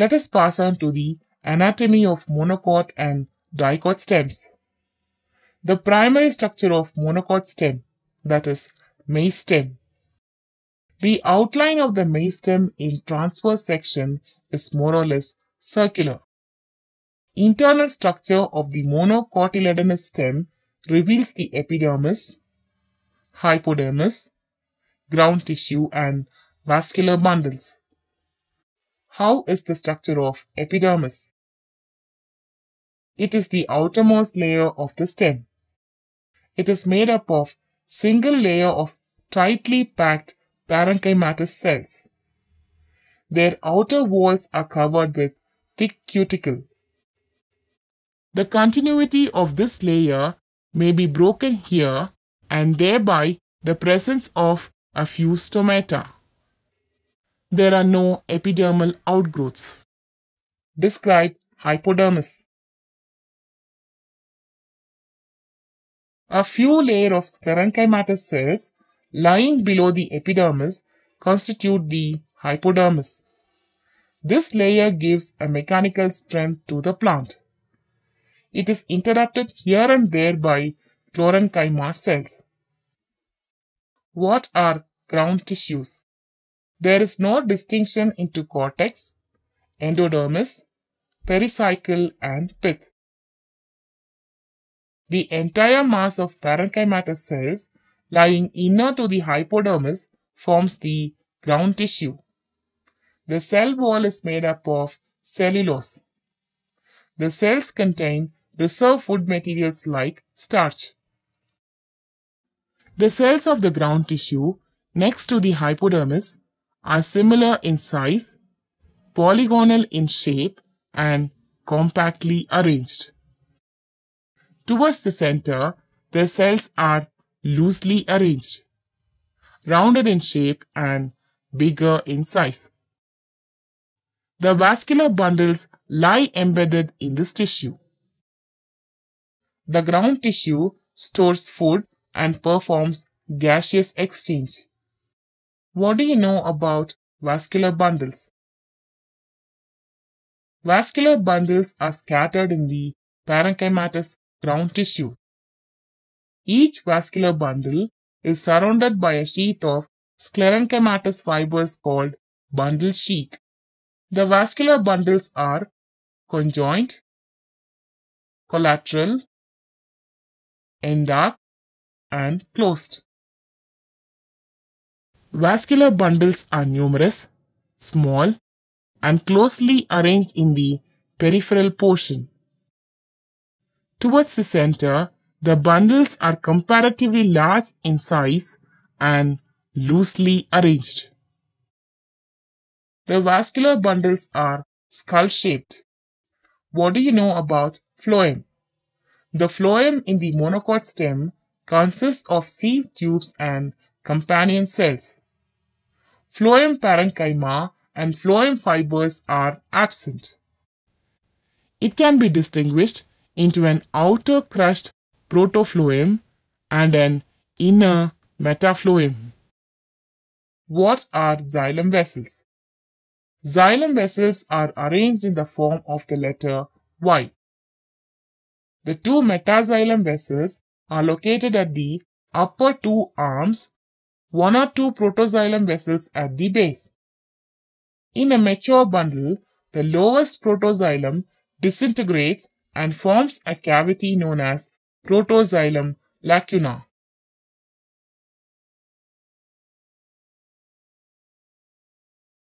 Let us pass on to the anatomy of monocot and dicot stems. The primary structure of monocot stem, that is meristem. The outline of the meristem in transverse section is more or less circular. Internal structure of the monocotyledonous stem reveals the epidermis, hypodermis, ground tissue and vascular bundles. How is the structure of epidermis? It is the outermost layer of the stem. It is made up of single layer of tightly packed parenchymatous cells. Their outer walls are covered with thick cuticle. The continuity of this layer may be broken here and thereby the presence of a few stomata there are no epidermal outgrowths. Describe hypodermis. A few layer of sclerenchymatous cells lying below the epidermis constitute the hypodermis. This layer gives a mechanical strength to the plant. It is interrupted here and there by chlorenchyma cells. What are ground tissues? There is no distinction into cortex, endodermis, pericycle and pith. The entire mass of parenchymatous cells lying inner to the hypodermis forms the ground tissue. The cell wall is made up of cellulose. The cells contain reserve food materials like starch. The cells of the ground tissue next to the hypodermis are similar in size, polygonal in shape, and compactly arranged. Towards the center, the cells are loosely arranged, rounded in shape and bigger in size. The vascular bundles lie embedded in this tissue. The ground tissue stores food and performs gaseous exchange. What do you know about vascular bundles? Vascular bundles are scattered in the parenchymatous ground tissue. Each vascular bundle is surrounded by a sheath of sclerenchymatous fibers called bundle sheath. The vascular bundles are conjoint, collateral, endarc, and closed. Vascular bundles are numerous, small, and closely arranged in the peripheral portion. Towards the center, the bundles are comparatively large in size and loosely arranged. The vascular bundles are skull-shaped. What do you know about phloem? The phloem in the monocot stem consists of sieve tubes and companion cells phloem parenchyma and phloem fibers are absent. It can be distinguished into an outer crust protofloem and an inner metafloem. What are xylem vessels? Xylem vessels are arranged in the form of the letter Y. The two metaxylem vessels are located at the upper two arms one or two protoxylum vessels at the base. In a mature bundle, the lowest protoxylum disintegrates and forms a cavity known as protoxylum lacuna.